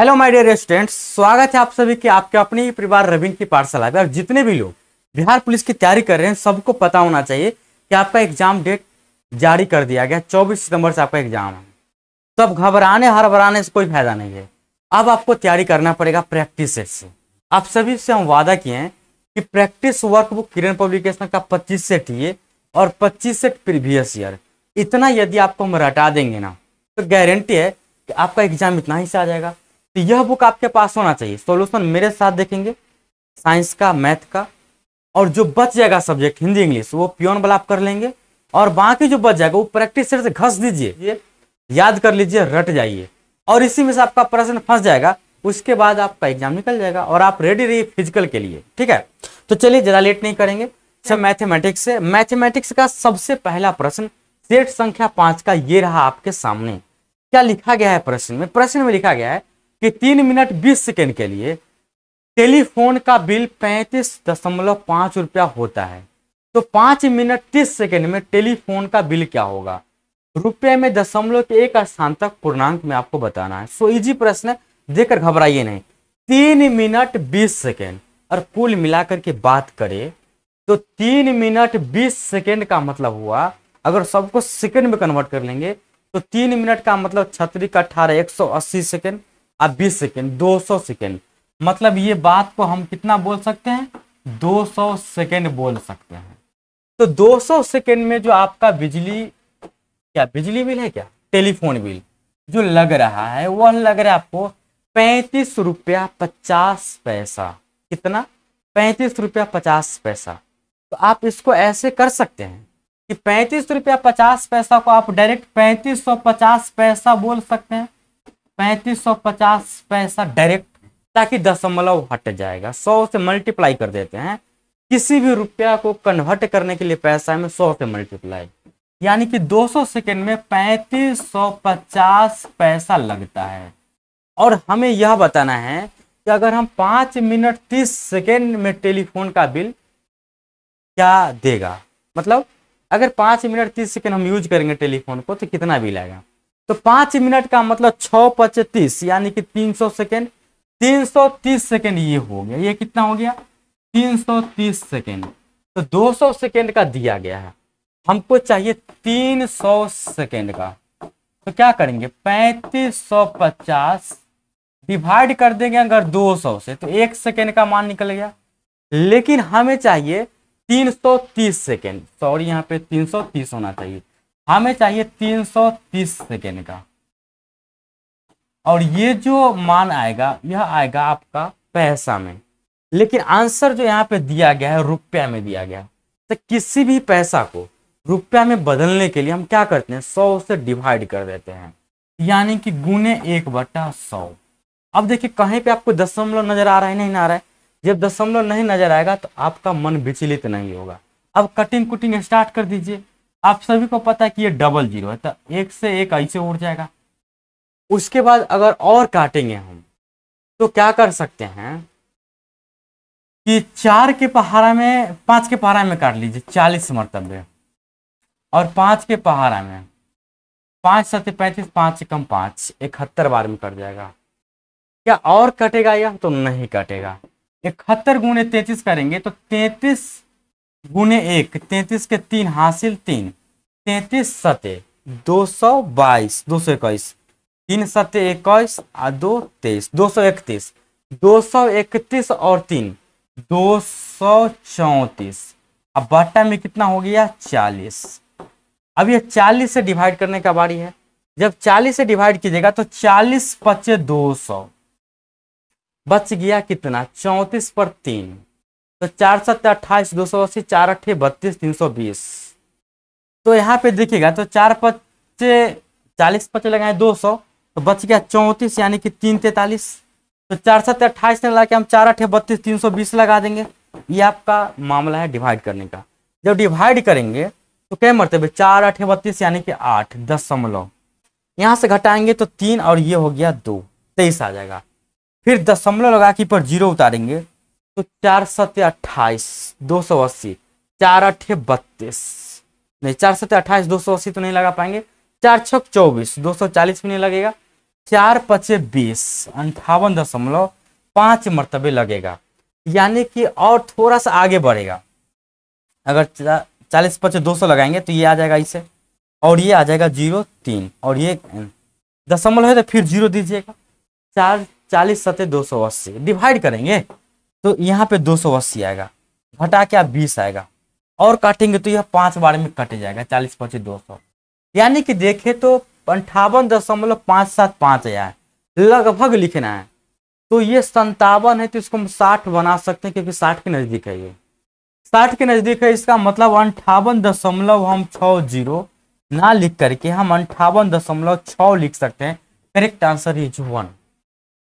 hello my dear students स्वागत है आप सभी के आपके अपने ही परिवार रविंद की पाठशाला में और जितने भी लोग बिहार पुलिस की तैयारी कर रहे हैं सबको पता होना चाहिए कि आपका एग्जाम डेट जारी कर दिया गया चौबीस सितंबर से आपका एग्जाम है तब घबराने हड़बराने से कोई फायदा नहीं है अब आपको तैयारी करना पड़ेगा प्रैक्टिस सेट से आप सभी से हम वादा किए हैं कि practice work book Kiran publication का पच्चीस सेट ये और पच्चीस सेट प्रीवियस ईयर इतना यदि आपको हम रटा देंगे ना तो गारंटी है कि आपका एग्जाम इतना ही से आ जाएगा तो यह बुक आपके पास होना चाहिए सॉल्यूशन मेरे साथ देखेंगे साइंस का मैथ का और जो बच जाएगा सब्जेक्ट हिंदी इंग्लिश वो प्योन वाला आप कर लेंगे और बाकी जो बच जाएगा वो प्रैक्टिस से घस दीजिए याद कर लीजिए रट जाइए और इसी में से आपका प्रश्न फंस जाएगा उसके बाद आपका एग्जाम निकल जाएगा और आप रेडी रहिए फिजिकल के लिए ठीक है तो चलिए ज़्यादा लेट नहीं करेंगे सर मैथमेटिक्स से मैथमेटिक्स का सबसे पहला प्रश्न सेठ संख्या पांच का ये रहा आपके सामने क्या लिखा गया है प्रश्न में प्रश्न में लिखा गया है कि तीन मिनट बीस सेकेंड के लिए टेलीफोन का बिल पैंतीस दशमलव पांच रुपया होता है तो पांच मिनट तीस सेकेंड में टेलीफोन का बिल क्या होगा रुपये में दशमलव के एक स्थान तक पूर्णांक में आपको बताना है सो इजी प्रश्न देखकर घबराइए नहीं तीन मिनट बीस सेकेंड और कुल मिलाकर के बात करें तो तीन मिनट बीस सेकेंड का मतलब हुआ अगर सबको सेकेंड में कन्वर्ट कर लेंगे तो तीन मिनट का मतलब छतरी का अठारह एक सौ अस्सी सेकेंड और बीस सेकेंड सौ सेकेंड मतलब ये बात को हम कितना बोल सकते हैं सौ सेकेंड बोल सकते हैं तो सौ सेकेंड में जो आपका बिजली क्या बिजली बिल है क्या टेलीफोन बिल जो लग रहा है वह लग रहा है आपको पैंतीस रुपया पचास पैसा कितना पैंतीस रुपया पचास पैसा तो आप इसको ऐसे कर सकते हैं कि पैंतीस रुपया पचास पैसा को आप डायरेक्ट पैंतीस सौ पचास पैसा बोल सकते हैं पैंतीस सौ पचास पैसा डायरेक्ट ताकि दशमलव हट जाएगा सौ से मल्टीप्लाई कर देते हैं किसी भी रुपया को कन्वर्ट करने के लिए पैसा में सौ से मल्टीप्लाई यानी कि 200 सेकेंड में पैंतीस सौ पचास पैसा लगता है और हमें यह बताना है कि अगर हम पाँच मिनट तीस सेकेंड में टेलीफोन का बिल क्या देगा मतलब अगर पाँच मिनट तीस सेकेंड हम यूज करेंगे टेलीफोन को तो कितना बिल आएगा तो पांच मिनट का मतलब छ पचे तीस यानी कि तीन सौ सेकेंड तीन सौ तीस सेकेंड ये हो गया ये कितना हो गया तीन सौ तीस सेकेंड तो दो सौ सेकेंड का दिया गया है हमको चाहिए तीन सौ सेकेंड का तो क्या करेंगे पैंतीस सौ पचास डिवाइड कर देंगे अगर दो सौ से तो एक सेकेंड का मान निकल गया लेकिन हमें चाहिए तीन सौ तीस सेकेंड सॉरी यहाँ पे तीन सौ तीस होना चाहिए हमें चाहिए 330 सेकेंड का और ये जो मान आएगा यह आएगा आपका पैसा में लेकिन आंसर जो यहाँ पे दिया गया है रुपया में दिया गया तो किसी भी पैसा को रुपया में बदलने के लिए हम क्या करते हैं सौ से डिवाइड कर देते हैं यानी कि गुने एक बटा सौ अब देखिए कहीं पे आपको दशमलव नजर आ रहा है नहीं ना आ रहा है जब दशमलव नहीं नजर आएगा तो आपका मन विचलित नहीं होगा अब कटिंग कुटिंग स्टार्ट कर दीजिए आप सभी को पता है कि ये डबल जीरो है तो एक से एक ऐसे उड़ जाएगा उसके बाद अगर और काटेंगे हम तो क्या कर सकते हैं कि चार के पहाड़ा में पांच के पहाड़ा में काट लीजिए चालीस मरतबे और पांच के पहाड़ा में पांच सत्य पैंतीस पांच से कम पांच इकहत्तर बार में कट जाएगा क्या और कटेगा यह तो नहीं कटेगा इकहत्तर गुणे तैतीस करेंगे तो तैतीस गुने एक तैतीस के तीन हासिल तीन तैतीस सत्य दो सौ बाईस दो सौ इक्कीस तीन सत्य इक्कीस और दो तेईस दो सौ इकतीस दो सौ इकतीस और तीन दो सौ चौतीस अब बाटा में कितना हो गया चालीस अब ये चालीस से डिवाइड करने का बारी है जब चालीस से डिवाइड कीजिएगा तो चालीस पच्चे दो सौ बच गया कितना चौंतीस पर तीन तो चार सत्य अट्ठाईस दो सौ अस्सी चार अट्ठे बत्तीस तीन सौ बीस तो यहाँ पे देखिएगा तो चार पच्चे चालीस पच्चे लगाए दो सौ तो बच गया चौंतीस यानी कि तीन तैतालीस तो चार सत्य अट्ठाईस ने लगा के हम चार अट्ठे बत्तीस तीन सौ बीस लगा देंगे ये आपका मामला है डिवाइड करने का जब डिवाइड करेंगे तो क्या भाई चार अठे बत्तीस यानी कि आठ दस समलो यहाँ से घटाएंगे तो तीन और ये हो गया दो तेईस आ जाएगा फिर दशमलव लगा के पर जीरो उतारेंगे तो चार सत्य अट्ठाईस दो सौ अस्सी चार अठे बत्तीस नहीं चार सत्य अट्ठाईस दो सौ अस्सी तो नहीं लगा पाएंगे चार छक चौबीस दो सौ चालीस भी नहीं लगेगा चार पचे बीस अंठावन दशमलव पांच मरतबे लगेगा यानी कि और थोड़ा सा आगे बढ़ेगा अगर चालीस पचे दो सौ लगाएंगे तो ये आ जाएगा इसे और ये आ जाएगा जीरो तीन और ये दशमलव है तो फिर जीरो दीजिएगा चार चालीस सत्य दो सौ अस्सी डिवाइड करेंगे तो यहाँ पे दो सौ अस्सी आएगा घटा के आप बीस आएगा और काटेंगे तो यह पांच बार में कट जाएगा चालीस पच्चीस दो सौ यानी कि देखे तो अंठावन दशमलव पाँच सात पाँच आया है लगभग लिखना है तो ये संतावन है तो इसको हम साठ बना सकते हैं क्योंकि साठ के नज़दीक है ये साठ के नज़दीक है इसका मतलब अंठावन दशमलव हम छः जीरो ना लिख करके हम अंठावन दशमलव छः लिख सकते हैं करेक्ट आंसर इज वन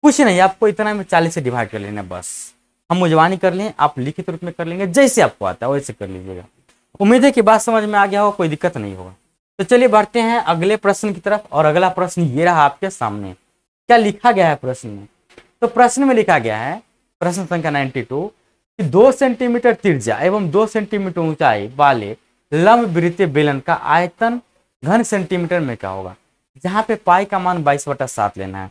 कुछ नहीं आपको इतना में चालीस से डिवाइड कर लेना बस हम मुझवानी कर लें आप लिखित रूप में कर लेंगे जैसे आपको आता है वैसे कर लीजिएगा उम्मीद है कि बात समझ में आ गया होगा कोई दिक्कत नहीं होगा तो चलिए बढ़ते हैं अगले प्रश्न की तरफ और अगला प्रश्न ये रहा आपके सामने क्या लिखा गया है प्रश्न में तो प्रश्न में लिखा गया है प्रश्न संख्या नाइन्टी टू कि दो सेंटीमीटर तिरजा एवं दो सेंटीमीटर ऊंचाई वाले लंब वृत्तीय बेलन का आयतन घन सेंटीमीटर में क्या होगा जहाँ पे पाई का मान बाईस बटा सात लेना है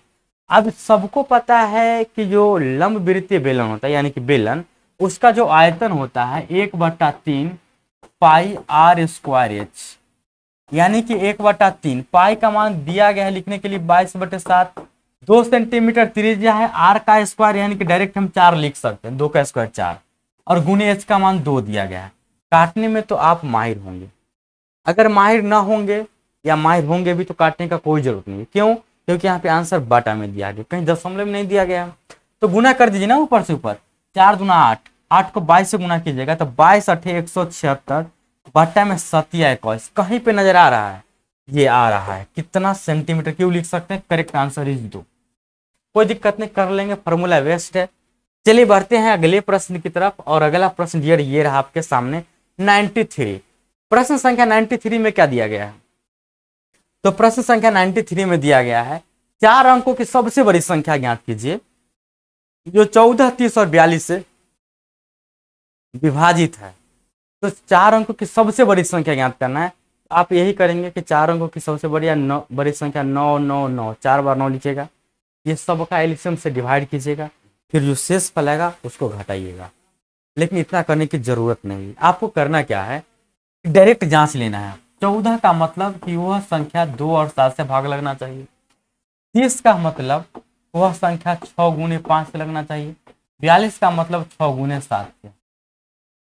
अब सबको पता है कि जो लंब वृत्तीय बेलन होता है यानी कि बेलन उसका जो आयतन होता है एक बट्टा तीन पाई आर स्क्वायर एच यानी कि एक बटा तीन पाई का मान दिया गया है लिखने के लिए बाईस बटे सात दो सेंटीमीटर त्रिज्या है आर का स्क्वायर यानी कि डायरेक्ट हम चार लिख सकते हैं दो का स्क्वायर चार और गुने एच का मान दो दिया गया है काटने में तो आप माहिर होंगे अगर माहिर ना होंगे या माहिर होंगे भी तो काटने का कोई जरूरत नहीं है क्यों क्योंकि यहाँ पे आंसर बाटा में दिया गया कहीं दशमलव नहीं दिया गया तो गुना कर दीजिए ना ऊपर से ऊपर चार दुना आठ आठ को बाईस से गुना कीजिएगा तो बाईस अठे एक सौ छिहत्तर बाटा में सतिया इक्कीस कहीं पे नजर आ रहा है ये आ रहा है कितना सेंटीमीटर क्यों लिख सकते हैं करेक्ट आंसर इज दो कोई दिक्कत नहीं कर लेंगे फॉर्मूला वेस्ट है चलिए बढ़ते हैं अगले प्रश्न की तरफ और अगला प्रश्न डियर ये रहा आपके सामने 93 प्रश्न संख्या 93 में क्या दिया गया है तो प्रश्न संख्या 93 में दिया गया है चार अंकों की सबसे बड़ी संख्या ज्ञात कीजिए जो चौदह तीस और बयालीस से विभाजित है तो चार अंकों की सबसे बड़ी संख्या ज्ञात करना है आप यही करेंगे कि चार अंकों की सबसे बड़ी या नौ बड़ी संख्या नौ नौ नौ चार बार नौ लिखेगा ये सब का से डिवाइड कीजिएगा फिर जो शेष फैलेगा उसको घटाइएगा लेकिन इतना करने की जरूरत नहीं आपको करना क्या है डायरेक्ट जांच लेना है चौदह का मतलब कि वह संख्या दो और सात से भाग लगना चाहिए तीस का मतलब वह संख्या छः गुने पांच से लगना चाहिए बयालीस का मतलब छ गुने सात से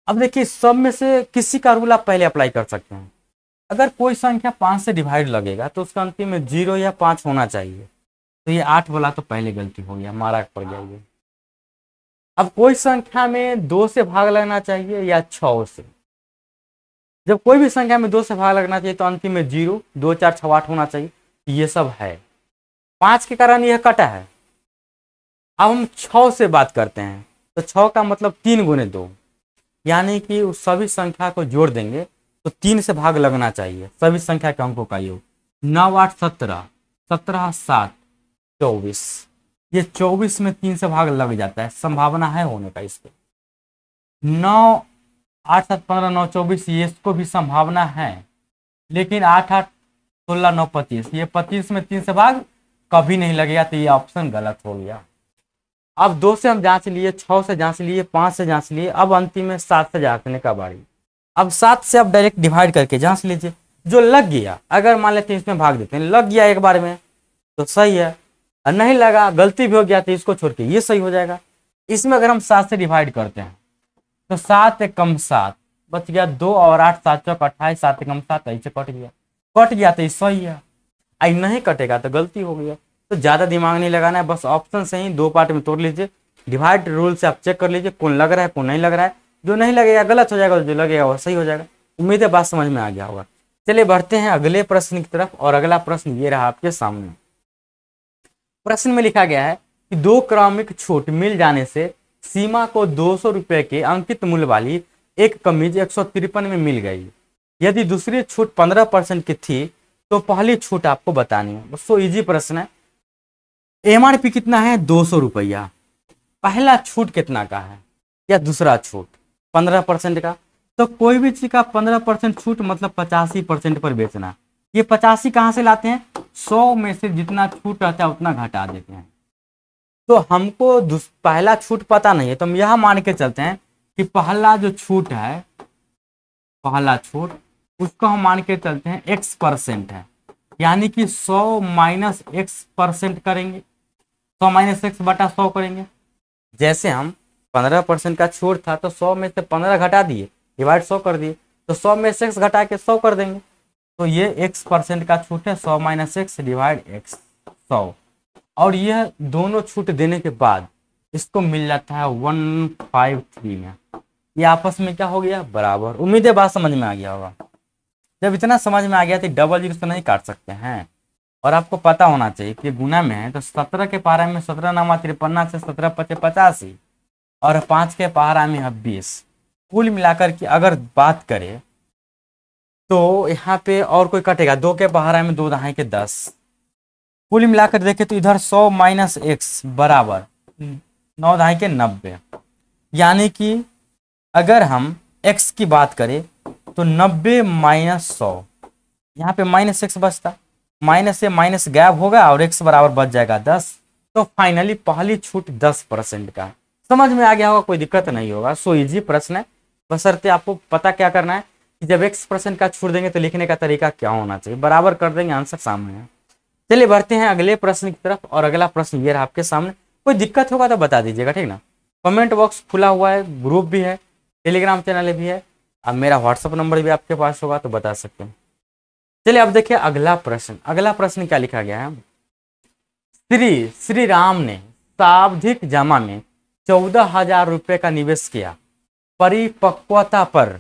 अब देखिए सब में से किसी का रूल आप पहले अप्लाई कर सकते हैं अगर कोई संख्या पांच से डिवाइड लगेगा तो उसका अंतिम में जीरो या पांच होना चाहिए तो ये आठ वाला तो पहले गलती हो गया मारा पड़ जाएगी अब कोई संख्या में दो से भाग लगना चाहिए या छ से जब कोई भी संख्या में दो से भाग लगना चाहिए तो अंतिम में जीरो दो चार आठ होना चाहिए ये सब है पाँच के कारण यह कटा है अब हम छ से बात करते हैं तो छ का मतलब तीन गुने दो यानी कि उस सभी संख्या को जोड़ देंगे तो तीन से भाग लगना चाहिए सभी संख्या के अंकों का योग नौ आठ सत्रह सत्रह सात चौबीस ये चौबीस में तीन से भाग लग जाता है संभावना है होने का इसके नौ आठ सात पंद्रह नौ चौबीस ये इसको भी संभावना है लेकिन आठ आठ सोलह नौ पच्चीस ये पच्चीस में तीन से भाग कभी नहीं लगेगा तो ये ऑप्शन गलत हो गया अब दो से हम जांच लिए छः से जांच लिए पाँच से जांच लिए अब अंतिम में सात से जांचने का बारी अब सात से आप डायरेक्ट डिवाइड करके जांच लीजिए जो लग गया अगर मान लेते हैं इसमें भाग देते हैं लग गया एक बार में तो सही है और नहीं लगा गलती भी हो गया तो इसको छोड़ के ये सही हो जाएगा इसमें अगर हम सात से डिवाइड करते हैं तो सात एकम सात बच गया दो और आठ सात चौक अट्ठाईस सात एकम सात तो ऐसे कट गया कट गया तो सही है आई नहीं कटेगा तो गलती हो गया तो ज़्यादा दिमाग नहीं लगाना है बस ऑप्शन से ही दो पार्ट में तोड़ लीजिए डिवाइड रूल से आप चेक कर लीजिए कौन लग रहा है कौन नहीं लग रहा है जो नहीं लगेगा गलत हो जाएगा जो लगेगा वो सही हो जाएगा उम्मीद है बात समझ में आ गया होगा चलिए बढ़ते हैं अगले प्रश्न की तरफ और अगला प्रश्न ये रहा आपके सामने प्रश्न में लिखा गया है कि दो क्रमिक छूट मिल जाने से सीमा को दो सौ के अंकित मूल्य वाली एक कमीज एक सौ तिरपन में मिल गई यदि दूसरी छूट पंद्रह परसेंट की थी तो पहली छूट आपको बतानी है सो इजी प्रश्न है एमआरपी कितना है दो सौ रुपया पहला छूट कितना का है या दूसरा छूट पंद्रह परसेंट का तो कोई भी चीज का पंद्रह परसेंट छूट मतलब पचासी परसेंट पर बेचना ये पचासी कहाँ से लाते हैं सौ में से जितना छूट रहता है उतना घटा देते हैं तो हमको पहला छूट पता नहीं है तो हम यह मान के चलते हैं कि पहला जो छूट है पहला छूट उसको हम मान के चलते हैं एक्स परसेंट है यानी कि सौ माइनस एक्स परसेंट करेंगे सौ माइनस एक्स बटा सौ करेंगे जैसे हम पंद्रह परसेंट का छूट था तो सौ में से पंद्रह घटा दिए डिवाइड सौ कर दिए तो सौ में से घटा के सौ कर देंगे तो ये एक्स परसेंट का छूट है सौ माइनस एक्स डिवाइड एक्स सौ और यह दोनों छूट देने के बाद इसको मिल जाता है वन फाइव थ्री में ये आपस में क्या हो गया बराबर उम्मीद है बात समझ में आ गया होगा जब इतना समझ में आ गया तो डबल जीरो से नहीं काट सकते हैं और आपको पता होना चाहिए कि गुना में है तो सत्रह के पारा में सत्रह नामा तिरपन्ना से सत्रह पचे पचासी और पाँच के पारा में है बीस कुल मिलाकर की अगर बात करें तो यहाँ पे और कोई कटेगा दो के पहाड़ा में दो दहाई के दस कुल मिलाकर देखें तो इधर सौ माइनस एक्स बराबर नौ दहाई के नब्बे यानी कि अगर हम एक्स की बात करें तो नब्बे माइनस सौ यहाँ पे माइनस एक्स बचता माइनस से माइनस गैप होगा और एक्स बराबर बच जाएगा दस तो फाइनली पहली छूट दस परसेंट का समझ में आ गया होगा कोई दिक्कत नहीं होगा सो इजी प्रश्न है बसरते आपको पता क्या करना है कि जब एक्स परसेंट का छूट देंगे तो लिखने का तरीका क्या होना चाहिए बराबर कर देंगे आंसर सामने है चलिए बढ़ते हैं अगले प्रश्न की तरफ और अगला प्रश्न ये रहा आपके सामने कोई दिक्कत होगा तो बता दीजिएगा ठीक ना कमेंट बॉक्स खुला हुआ है ग्रुप भी है टेलीग्राम चैनल भी है अब मेरा व्हाट्सअप नंबर भी आपके पास होगा तो बता सकते हैं चलिए अब देखिए अगला प्रश्न अगला प्रश्न क्या लिखा गया है श्री श्री राम ने सावधिक जमा में चौदह हजार रुपये का निवेश किया परिपक्वता पर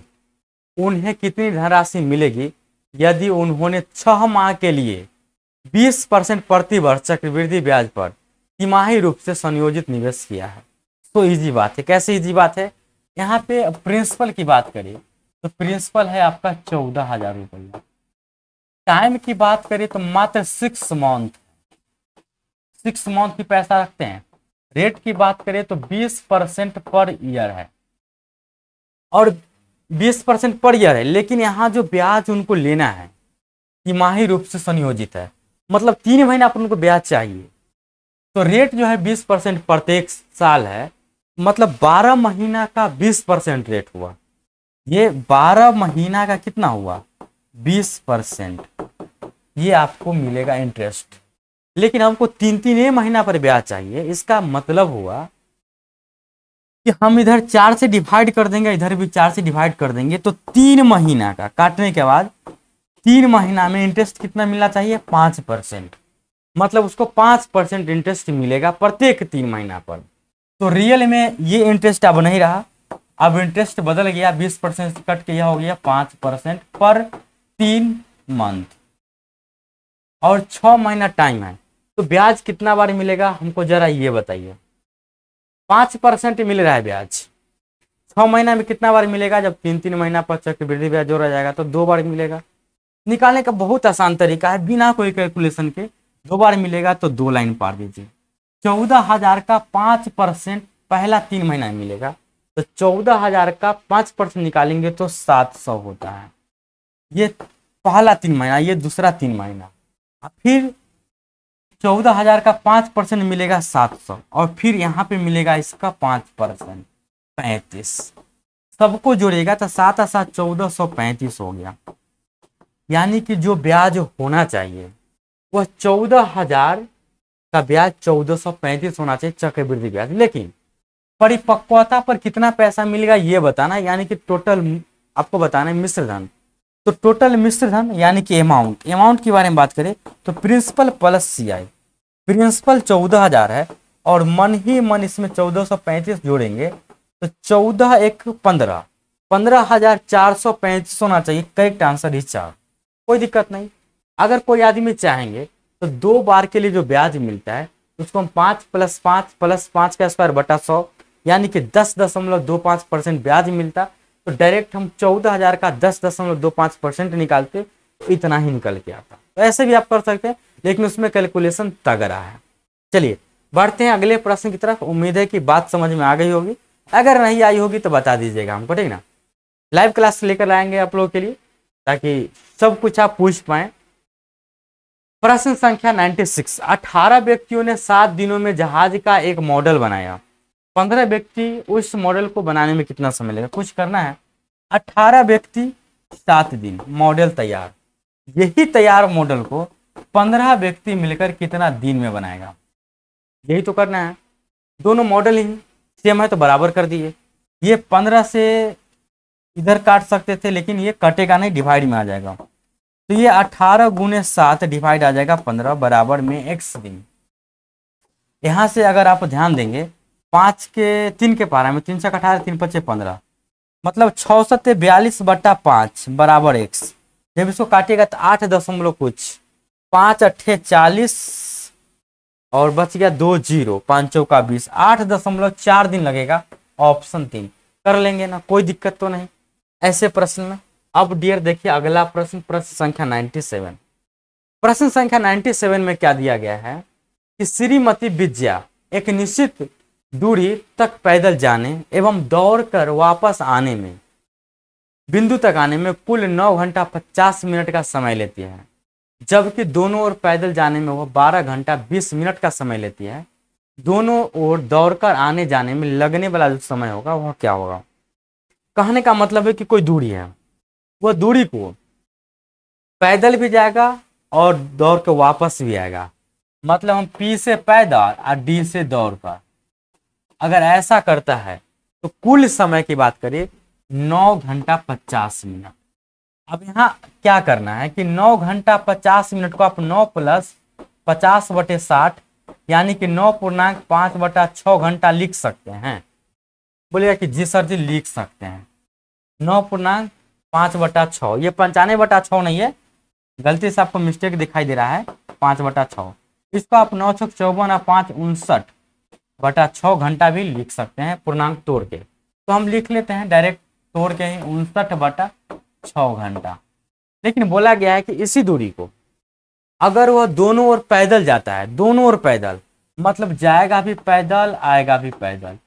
उन्हें कितनी धनराशि मिलेगी यदि उन्होंने छह माह के लिए 20 परसेंट प्रति वर्ष चक्रवृद्धि ब्याज पर तिमाही रूप से संयोजित निवेश किया है तो इजी बात है कैसे इजी बात है यहाँ पे प्रिंसिपल की बात करें तो प्रिंसिपल है आपका चौदह हजार रुपया टाइम की बात करें तो मात्र सिक्स मंथ सिक्स मंथ की पैसा रखते हैं रेट की बात करें तो बीस परसेंट पर ईयर है और बीस परसेंट पर ईयर है लेकिन यहाँ जो ब्याज उनको लेना है तिमाही रूप से संयोजित है मतलब तीन महीना पर उनको ब्याज चाहिए तो रेट जो है बीस परसेंट प्रत्येक साल है मतलब बारह महीना का बीस परसेंट रेट हुआ ये बारह महीना का कितना हुआ बीस परसेंट ये आपको मिलेगा इंटरेस्ट लेकिन हमको तीन तीन ही महीना पर ब्याज चाहिए इसका मतलब हुआ कि हम इधर चार से डिवाइड कर देंगे इधर भी चार से डिवाइड कर देंगे तो तीन महीना का काटने के बाद तीन महीना में इंटरेस्ट कितना मिलना चाहिए पांच परसेंट मतलब उसको पांच परसेंट इंटरेस्ट मिलेगा प्रत्येक तीन महीना पर तो रियल में ये इंटरेस्ट अब नहीं रहा अब इंटरेस्ट बदल गया बीस परसेंट कट के यह हो गया पांच परसेंट पर तीन मंथ और छ महीना टाइम है तो ब्याज कितना बार मिलेगा हमको जरा ये बताइए पांच परसेंट मिल रहा है ब्याज छः महीना में कितना बार मिलेगा जब तीन तीन महीना पर चक्रवृद्धि ब्याज जोड़ा जाएगा तो दो बार मिलेगा निकालने का बहुत आसान तरीका है बिना कोई कैलकुलेशन के दो बार मिलेगा तो दो लाइन पार दीजिए चौदह हजार का पाँच परसेंट पहला तीन महीना मिलेगा तो चौदह हजार का पाँच परसेंट निकालेंगे तो सात सौ होता है ये पहला तीन महीना ये दूसरा तीन महीना फिर चौदह हजार का पाँच परसेंट मिलेगा सात सौ और फिर यहाँ पे मिलेगा इसका पाँच परसेंट पैंतीस सबको जोड़ेगा तो सात सात चौदह सौ पैंतीस हो गया यानी कि जो ब्याज होना चाहिए वह चौदह हजार का ब्याज चौदह सौ पैंतीस होना चाहिए चक्रवृद्धि ब्याज लेकिन परिपक्वता पर कितना पैसा मिलेगा ये बताना यानी कि टोटल आपको बताना है मिश्रधन तो टोटल मिश्र धन यानी कि अमाउंट अमाउंट के बारे में बात करें तो principal plus C I principal चौदह हजार है और मन ही मन इसमें चौदह सौ पैंतीस जोड़ेंगे तो चौदह एक पंद्रह पंद्रह हजार चार सौ पैंतीस होना चाहिए करेक्ट आंसर ही चार कोई दिक्कत नहीं अगर कोई आदमी चाहेंगे तो दो बार के लिए जो ब्याज मिलता है उसको हम पाँच प्लस पाँच प्लस पाँच का स्क्वायर बटा सौ यानी कि दस दशमलव दो पाँच परसेंट ब्याज मिलता तो डायरेक्ट हम चौदह हज़ार का दस दशमलव दो पाँच परसेंट निकालते तो इतना ही निकल के आता तो ऐसे भी आप कर सकते हैं लेकिन उसमें कैलकुलेशन तगड़ा है चलिए बढ़ते हैं अगले प्रश्न की तरफ उम्मीद है कि बात समझ में आ गई होगी अगर नहीं आई होगी तो बता दीजिएगा हमको ठीक ना लाइव क्लास लेकर आएंगे आप लोगों के लिए ताकि सब कुछ आप पूछ पाए प्रश्न संख्या 96 18 व्यक्तियों ने सात दिनों में जहाज का एक मॉडल बनाया 15 व्यक्ति उस मॉडल को बनाने में कितना समय लगेगा कुछ करना है 18 व्यक्ति सात दिन मॉडल तैयार यही तैयार मॉडल को 15 व्यक्ति मिलकर कितना दिन में बनाएगा यही तो करना है दोनों मॉडल ही सेम है तो बराबर कर दिए ये पंद्रह से इधर काट सकते थे लेकिन ये कटेगा नहीं डिवाइड में आ जाएगा तो ये अठारह गुने सात डिवाइड आ जाएगा पंद्रह बराबर में एक्स दिन यहाँ से अगर आप ध्यान देंगे पाँच के तीन के पारा में तीन सौ अठारह तीन पच्चे पंद्रह मतलब छौसठ बयालीस बट्टा पाँच बराबर एक्स जब इसको काटेगा तो आठ दशमलव कुछ पाँच अट्ठे चालीस और बच गया दो जीरो पाँच चौका बीस आठ दशमलव चार दिन लगेगा ऑप्शन तीन कर लेंगे ना कोई दिक्कत तो नहीं ऐसे प्रश्न में अब डियर देखिए अगला प्रश्न प्रश्न संख्या 97 प्रश्न संख्या 97 में क्या दिया गया है कि श्रीमती विद्या एक निश्चित दूरी तक पैदल जाने एवं दौड़कर वापस आने में बिंदु तक आने में कुल नौ घंटा पचास मिनट का समय लेती है जबकि दोनों ओर पैदल जाने में वह बारह घंटा बीस मिनट का समय लेती है दोनों ओर दौड़कर आने जाने में लगने वाला जो समय होगा वह क्या होगा कहने का मतलब है कि कोई दूरी है वह दूरी को पैदल भी जाएगा और दौड़ के वापस भी आएगा मतलब हम पी से पैदल और डी से दौड़ का अगर ऐसा करता है तो कुल समय की बात करें नौ घंटा पचास मिनट अब यहाँ क्या करना है कि नौ घंटा पचास मिनट को आप नौ प्लस पचास बटे साठ यानी कि नौ पूर्णांक पाँच बटा छः घंटा लिख सकते हैं बोलेगा कि जी सर जी लिख सकते हैं नौ पूर्णांक पाँच बटा छः ये पंचानवे बटा छः नहीं है गलती से आपको मिस्टेक दिखाई दे रहा है पाँच बटा छः इसको आप नौ छः चौवन और पाँच उनसठ बटा छः घंटा भी लिख सकते हैं पूर्णांक तोड़ के तो हम लिख लेते हैं डायरेक्ट तोड़ के ही उनसठ बटा छः घंटा लेकिन बोला गया है कि इसी दूरी को अगर वह दोनों ओर पैदल जाता है दोनों ओर पैदल मतलब जाएगा भी पैदल आएगा भी पैदल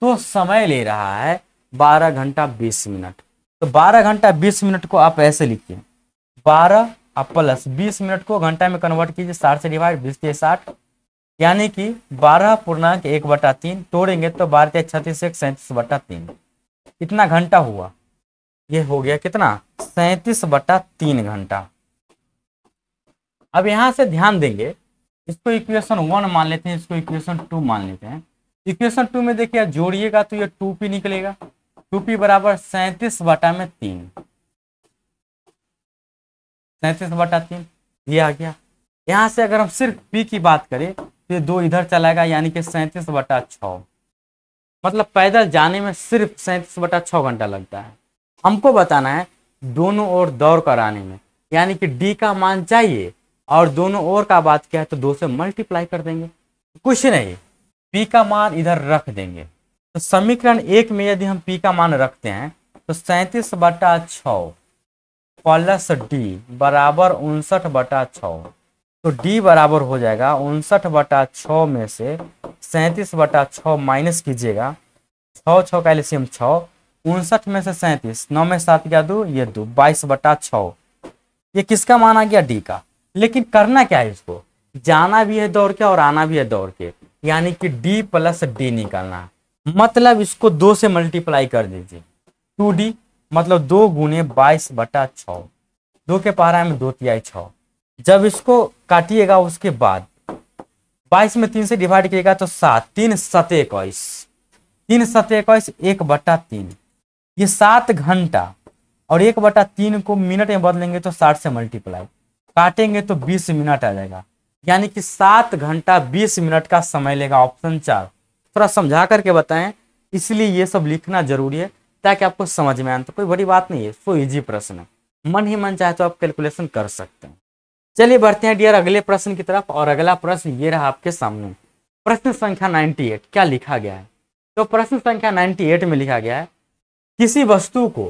तो समय ले रहा है बारह घंटा बीस मिनट तो बारह घंटा बीस मिनट को आप ऐसे लिखिए बारह और प्लस बीस मिनट को घंटा में कन्वर्ट कीजिए साठ से डिवाइड बीस के साठ यानी कि बारह पूर्णांक एक बटा तीन तोड़ेंगे तो बारह के छत्तीस एक सैंतीस बटा तीन कितना घंटा हुआ ये हो गया कितना सैंतीस बटा तीन घंटा अब यहां से ध्यान देंगे इसको इक्वेशन वन मान लेते हैं इसको इक्वेशन टू मान लेते हैं इक्वेशन टू में देखिए जोड़िएगा तो ये टू पी निकलेगा टू पी बराबर सैंतीस बटा में तीन सैंतीस बटा तीन ये आ गया यहां से अगर हम सिर्फ पी की बात करें तो ये दो इधर चलाएगा यानी कि सैंतीस बटा छ मतलब पैदल जाने में सिर्फ सैंतीस बटा छ घंटा लगता है हमको बताना है दोनों ओर दौड़ कराने में यानी कि डी का मान चाहिए और दोनों ओर का बात क्या है तो दो से मल्टीप्लाई कर देंगे कुछ नहीं पी का मान इधर रख देंगे तो समीकरण एक में यदि हम पी का मान रखते हैं तो सैंतीस बटा छ प्लस डी बराबर उनसठ बटा छ तो D बराबर हो जाएगा उनसठ बटा छ में से सैंतीस बटा छ माइनस कीजिएगा छ छ का छ उनसठ में से सैंतीस नौ में सात गया दो ये दो बाईस बटा छ ये किसका मान आ गया डी का लेकिन करना क्या है इसको जाना भी है दौड़ के और आना भी है दौड़ के यानी कि डी प्लस डी निकालना मतलब इसको दो से मल्टीप्लाई कर दीजिए टू डी मतलब दो गुने बाईस बटा छ दो के पारा में दो तिहाई छ जब इसको काटिएगा उसके बाद बाईस में तीन से डिवाइड किएगा तो सात तीन सत इक्कीस तीन सत इक्कीस एक बटा तीन ये सात घंटा और एक बटा तीन को मिनट में बदलेंगे तो साठ से मल्टीप्लाई काटेंगे तो बीस मिनट आ जाएगा यानी कि सात घंटा बीस मिनट का समय लेगा ऑप्शन चार थोड़ा समझा करके बताएं इसलिए ये सब लिखना जरूरी है ताकि आपको समझ में आए तो कोई बड़ी बात नहीं है सो इजी प्रश्न है मन ही मन चाहे तो आप कैलकुलेशन कर सकते हैं चलिए बढ़ते हैं डियर अगले प्रश्न की तरफ और अगला प्रश्न ये रहा आपके सामने प्रश्न संख्या 98 क्या लिखा गया है तो प्रश्न संख्या 98 में लिखा गया है किसी वस्तु को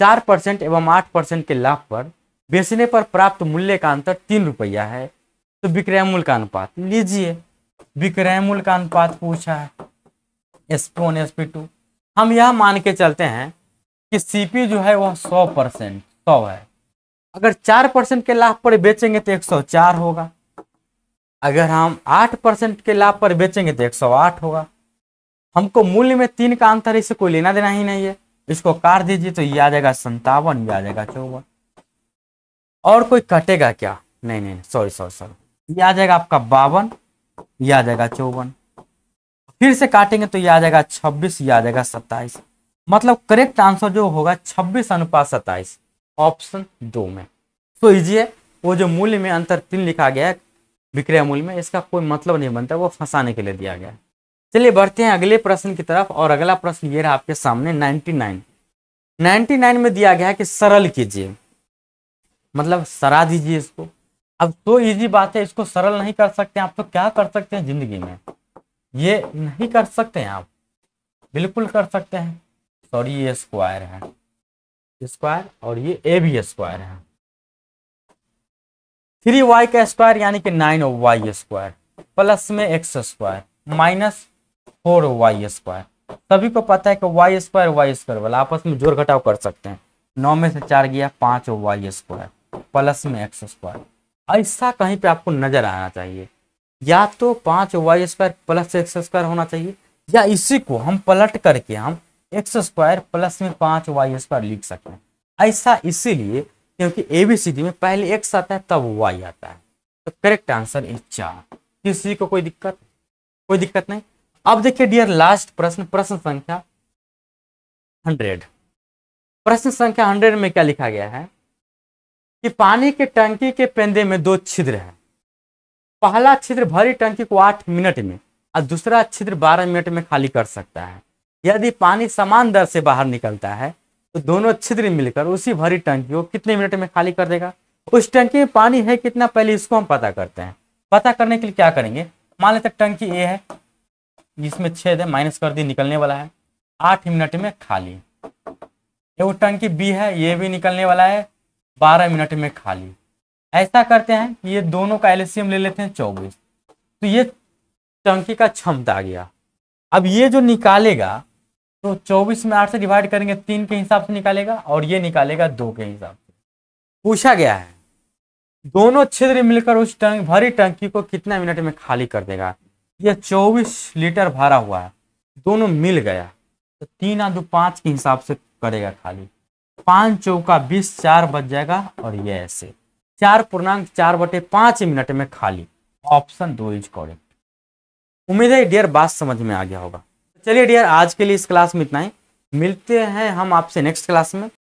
चार परसेंट एवं आठ परसेंट के लाभ पर बेचने पर प्राप्त मूल्य का अंतर तीन रुपया है तो विक्रय मूल का अनुपात लीजिए विक्रय मूल का अनुपात पूछा है एसपी वन एसपी टू हम यह मान के चलते हैं कि सीपी जो है वह सौ परसेंट सौ है अगर चार परसेंट के लाभ पर बेचेंगे तो एक सौ चार होगा अगर हम आठ परसेंट के लाभ पर बेचेंगे तो एक सौ आठ होगा हमको मूल्य में तीन का अंतर इसे कोई लेना देना ही नहीं है इसको काट दीजिए तो ये आ जाएगा संतावन ये आ जाएगा चौवन और कोई कटेगा क्या नहीं नहीं सॉरी सॉरी सॉरी ये आ जाएगा आपका बावन ये आ जाएगा चौवन फिर से काटेंगे तो ये आ जाएगा छब्बीस ये आ जाएगा सत्ताईस मतलब करेक्ट आंसर जो होगा छब्बीस अनुपात सत्ताईस ऑप्शन दो में तो इजी वो जो मूल्य में अंतर तीन लिखा गया है विक्रय मूल्य में इसका कोई मतलब नहीं बनता वो फंसाने के लिए दिया गया है चलिए बढ़ते हैं अगले प्रश्न की तरफ और अगला प्रश्न ये रहा आपके सामने 99 99 में दिया गया है कि सरल कीजिए मतलब सरा दीजिए इसको अब तो इजी बात है इसको सरल नहीं कर सकते आप तो क्या कर सकते हैं जिंदगी में ये नहीं कर सकते हैं आप बिल्कुल कर सकते हैं सॉरी ये स्क्वायर है स्क्वायर और ये ए भी स्क्वायर है थ्री वाई का स्क्वायर यानी कि नाइन वाई स्क्वायर प्लस में x square minus four y square सभी को पता है कि वाई स्क्वायर वाई स्क्वायर वाला आपस में जोड़ घटाव कर सकते हैं नौ में से चार गया पांच वाई स्क्वायर प्लस में एक्स स्क्वायर ऐसा कहीं पे आपको नजर आना चाहिए या तो पांच y square plus x square होना चाहिए या इसी को हम पलट करके हम एक्स स्क्वायर प्लस में पांच वाई स्क्वायर लिख सकते हैं ऐसा इसीलिए क्योंकि ए बी सी डी में पहले एक्स आता है तब वाई आता है तो करेक्ट आंसर इज चार किसी को कोई दिक्कत कोई दिक्कत नहीं अब देखिए डियर लास्ट प्रश्न प्रश्न संख्या हंड्रेड प्रश्न संख्या हंड्रेड में क्या लिखा गया है कि पानी के टंकी के पेंदे में दो छिद्र है पहला छिद्र भरी टंकी को आठ मिनट में और दूसरा छिद्र बारह मिनट में खाली कर सकता है यदि पानी समान दर से बाहर निकलता है तो दोनों छिद्र मिलकर उसी भरी टंकी को कितने मिनट में खाली कर देगा उस टंकी में पानी है कितना पहले इसको हम पता करते हैं पता करने के लिए क्या करेंगे मान लेते टंकी ए है जिसमें छेद है माइनस कर दी निकलने वाला है आठ मिनट में खाली वो टंकी बी है ये भी निकलने वाला है बारह मिनट में खाली ऐसा करते हैं कि ये दोनों का एल्शियम ले लेते हैं चौबीस तो ये टंकी का क्षमता आ गया अब ये जो निकालेगा तो चौबीस में आठ से डिवाइड करेंगे तीन के हिसाब से निकालेगा और ये निकालेगा दो के हिसाब से पूछा गया है दोनों छिद्र मिलकर उस टंक भरी टंकी को कितना मिनट में खाली कर देगा यह चौबीस लीटर भरा हुआ है दोनों मिल गया तो तीन आ दो पाँच के हिसाब से करेगा खाली पांच चौका बीस चार बच जाएगा और ये ऐसे चार पूर्णांक चार बटे पांच मिनट में खाली ऑप्शन दो इज करेक्ट उम्मीद है डियर बात समझ में आ गया होगा चलिए डियर आज के लिए इस क्लास में इतना ही मिलते हैं हम आपसे नेक्स्ट क्लास में